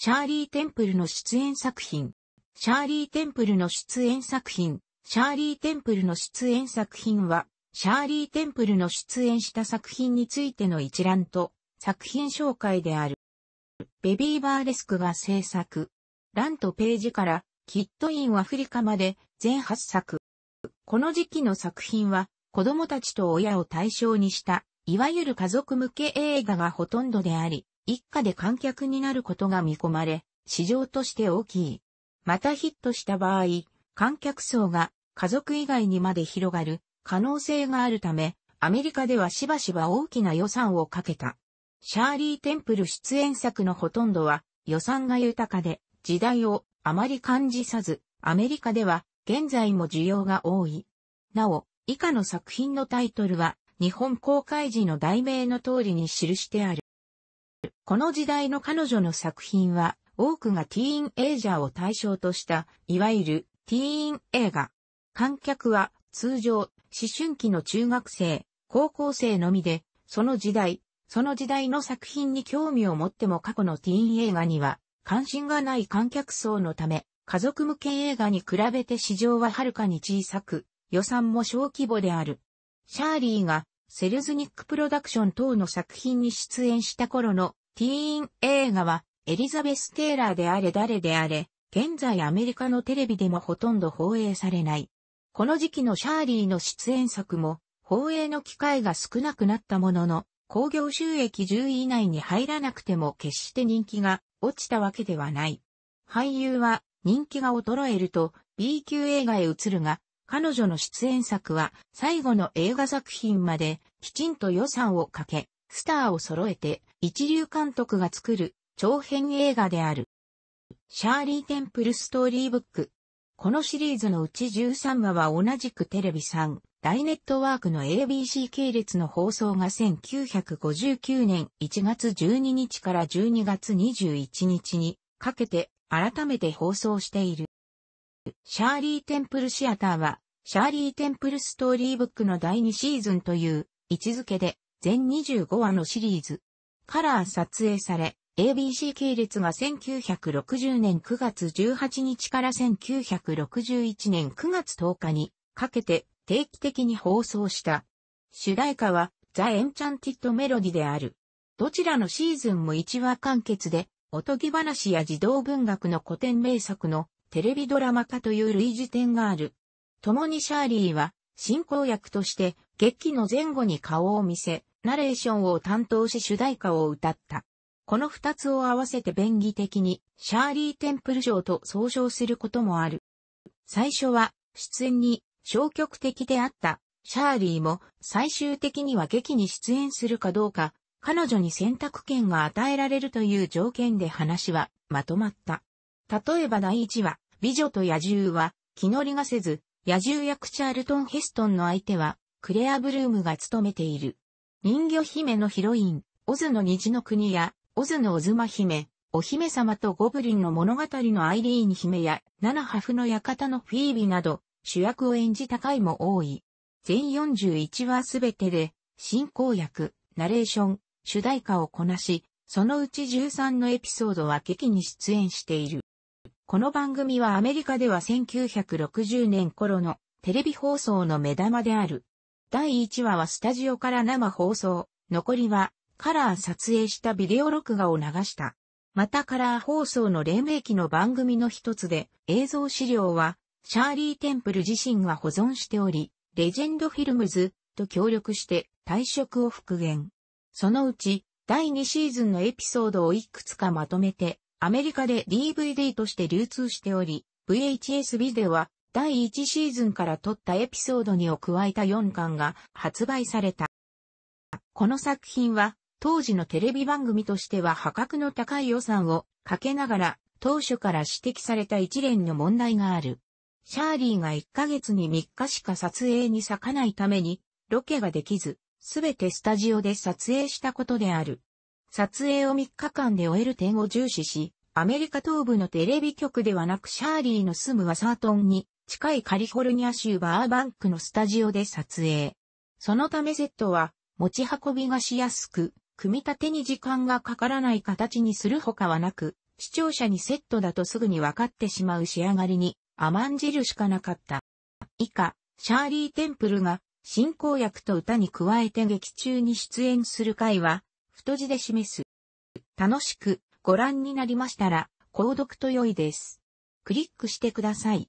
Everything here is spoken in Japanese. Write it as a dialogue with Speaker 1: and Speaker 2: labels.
Speaker 1: シャーリー・テンプルの出演作品。シャーリー・テンプルの出演作品。シャーリー・テンプルの出演作品は、シャーリー・テンプルの出演した作品についての一覧と作品紹介である。ベビー・バーレスクが制作。ランとページから、キット・イン・アフリカまで全8作。この時期の作品は、子供たちと親を対象にした、いわゆる家族向け映画がほとんどであり、一家で観客になることが見込まれ、市場として大きい。またヒットした場合、観客層が家族以外にまで広がる可能性があるため、アメリカではしばしば大きな予算をかけた。シャーリー・テンプル出演作のほとんどは予算が豊かで、時代をあまり感じさず、アメリカでは現在も需要が多い。なお、以下の作品のタイトルは日本公開時の題名の通りに記してある。この時代の彼女の作品は、多くがティーンエイジャーを対象とした、いわゆるティーン映画。観客は通常、思春期の中学生、高校生のみで、その時代、その時代の作品に興味を持っても過去のティーン映画には関心がない観客層のため、家族向け映画に比べて市場ははるかに小さく、予算も小規模である。シャーリーがセルズニックプロダクション等の作品に出演した頃のティーン映画はエリザベス・テイラーであれ誰であれ、現在アメリカのテレビでもほとんど放映されない。この時期のシャーリーの出演作も放映の機会が少なくなったものの、興行収益10位以内に入らなくても決して人気が落ちたわけではない。俳優は人気が衰えると B 級映画へ移るが、彼女の出演作は最後の映画作品まできちんと予算をかけ、スターを揃えて一流監督が作る長編映画である。シャーリー・テンプル・ストーリーブック。このシリーズのうち13話は同じくテレビ3、大ネットワークの ABC 系列の放送が1959年1月12日から12月21日にかけて改めて放送している。シャーリー・テンプル・シアターは、シャーリー・テンプル・ストーリーブックの第2シーズンという位置づけで、全25話のシリーズ。カラー撮影され、ABC 系列が1960年9月18日から1961年9月10日にかけて定期的に放送した。主題歌はザ・エンチャンティッド・メロディである。どちらのシーズンも1話完結で、おとぎ話や児童文学の古典名作のテレビドラマ化という類似点がある。共にシャーリーは進行役として劇の前後に顔を見せ、ナレーションを担当し主題歌を歌った。この二つを合わせて便宜的にシャーリー・テンプル賞と総称することもある。最初は出演に消極的であったシャーリーも最終的には劇に出演するかどうか彼女に選択権が与えられるという条件で話はまとまった。例えば第一話、美女と野獣は、気乗りがせず、野獣役チャールトン・ヘストンの相手は、クレア・ブルームが務めている。人魚姫のヒロイン、オズの虹の国や、オズのオズマ姫、お姫様とゴブリンの物語のアイリーン姫や、ナナハフの館のフィービなど、主役を演じた回も多い。全41話すべてで、進行役、ナレーション、主題歌をこなし、そのうち13のエピソードは劇に出演している。この番組はアメリカでは1960年頃のテレビ放送の目玉である。第1話はスタジオから生放送、残りはカラー撮影したビデオ録画を流した。またカラー放送の黎明期の番組の一つで映像資料はシャーリー・テンプル自身が保存しており、レジェンドフィルムズと協力して退職を復元。そのうち第2シーズンのエピソードをいくつかまとめてアメリカで DVD として流通しており、VHS ビデオは第1シーズンから撮ったエピソード2を加えた4巻が発売された。この作品は当時のテレビ番組としては破格の高い予算をかけながら当初から指摘された一連の問題がある。シャーリーが1ヶ月に3日しか撮影に咲かないためにロケができず、すべてスタジオで撮影したことである。撮影を3日間で終える点を重視し、アメリカ東部のテレビ局ではなくシャーリーの住むワサートンに近いカリフォルニア州バーバンクのスタジオで撮影。そのためセットは持ち運びがしやすく、組み立てに時間がかからない形にするほかはなく、視聴者にセットだとすぐに分かってしまう仕上がりに甘んじるしかなかった。以下、シャーリー・テンプルが進行役と歌に加えて劇中に出演する回は、太字で示す。楽しくご覧になりましたら、購読と良いです。クリックしてください。